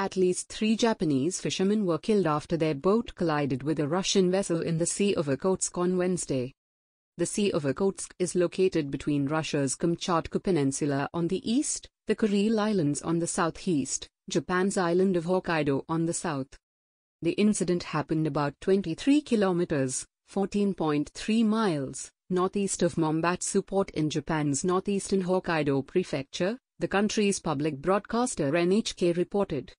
At least three Japanese fishermen were killed after their boat collided with a Russian vessel in the Sea of Okhotsk on Wednesday. The Sea of Okhotsk is located between Russia's Kamchatka Peninsula on the east, the Kuril Islands on the southeast, Japan's island of Hokkaido on the south. The incident happened about 23 kilometers, 14.3 miles, northeast of Mombatsu Port in Japan's northeastern Hokkaido prefecture, the country's public broadcaster NHK reported.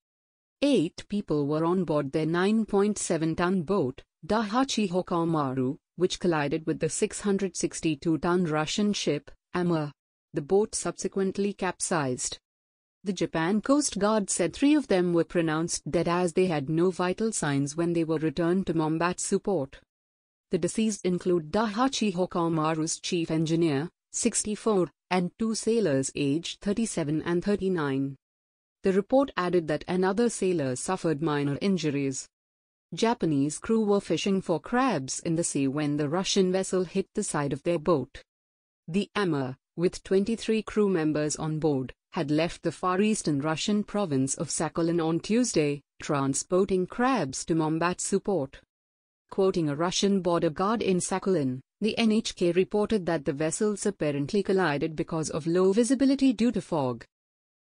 Eight people were on board their 9.7-ton boat, Dahachi Hokomaru, which collided with the 662-ton Russian ship, Amur. The boat subsequently capsized. The Japan Coast Guard said three of them were pronounced dead as they had no vital signs when they were returned to Mombatsu port. The deceased include Dahachi Hokomaru's chief engineer, 64, and two sailors aged 37 and 39. The report added that another sailor suffered minor injuries. Japanese crew were fishing for crabs in the sea when the Russian vessel hit the side of their boat. The Amur, with 23 crew members on board, had left the far eastern Russian province of Sakhalin on Tuesday, transporting crabs to Mombatsu port. Quoting a Russian border guard in Sakhalin, the NHK reported that the vessels apparently collided because of low visibility due to fog.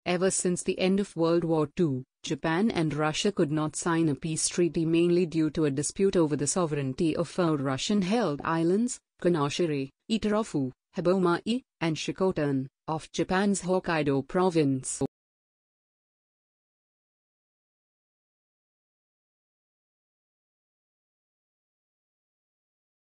Ever since the end of World War II, Japan and Russia could not sign a peace treaty mainly due to a dispute over the sovereignty of four Russian-held islands, Konoshiri, Itarofu, Habomai, and Shikotan, off Japan's Hokkaido province.